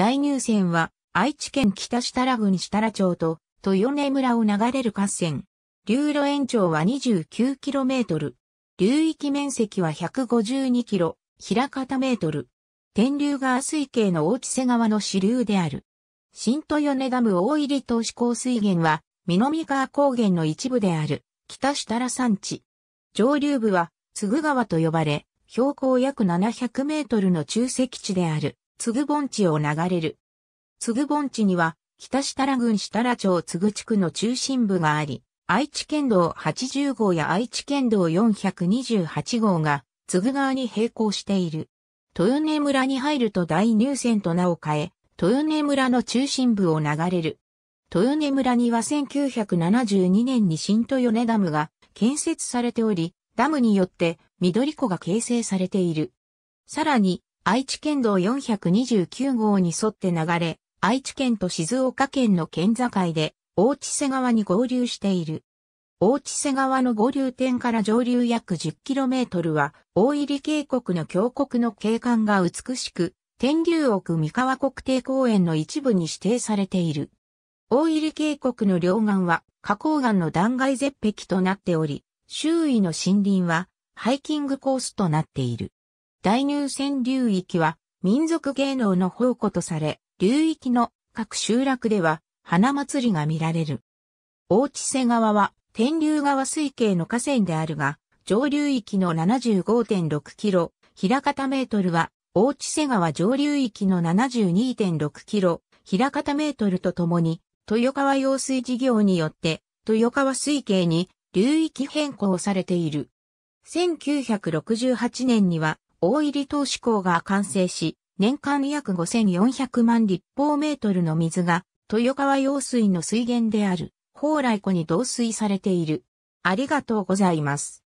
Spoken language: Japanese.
大入線は愛知県北設楽郡設楽町と豊根村を流れる合戦。流路延長は 29km。流域面積は 152km、平方メートル。天竜川水系の大地瀬川の支流である。新豊根ダム大入投資降水源は、南川高原の一部である、北設楽山地。上流部は、津具川と呼ばれ、標高約700メートルの中石地である。津具盆地を流れる。津具盆地には、北設楽郡設楽町津具地区の中心部があり、愛知県道80号や愛知県道428号が、津具川に並行している。豊根村に入ると大入線と名を変え、豊根村の中心部を流れる。豊根村には1972年に新豊根ダムが建設されており、ダムによって緑湖が形成されている。さらに、愛知県道429号に沿って流れ、愛知県と静岡県の県境で、大地瀬川に合流している。大地瀬川の合流点から上流約 10km は、大入渓谷の峡谷の景観が美しく、天竜奥三河国定公園の一部に指定されている。大入渓谷の両岸は、花崗岩の断崖絶壁となっており、周囲の森林は、ハイキングコースとなっている。大入線流域は民族芸能の宝庫とされ、流域の各集落では花祭りが見られる。大地瀬川は天竜川水系の河川であるが、上流域の75.6キロ、平方メートルは大地瀬川上流域の72.6キロ、平方メートルとともに、豊川用水事業によって、豊川水系に流域変更されている。1968年には大入投資港が完成し、年間約5400万立方メートルの水が、豊川用水の水源である、宝来湖に導水されている。ありがとうございます。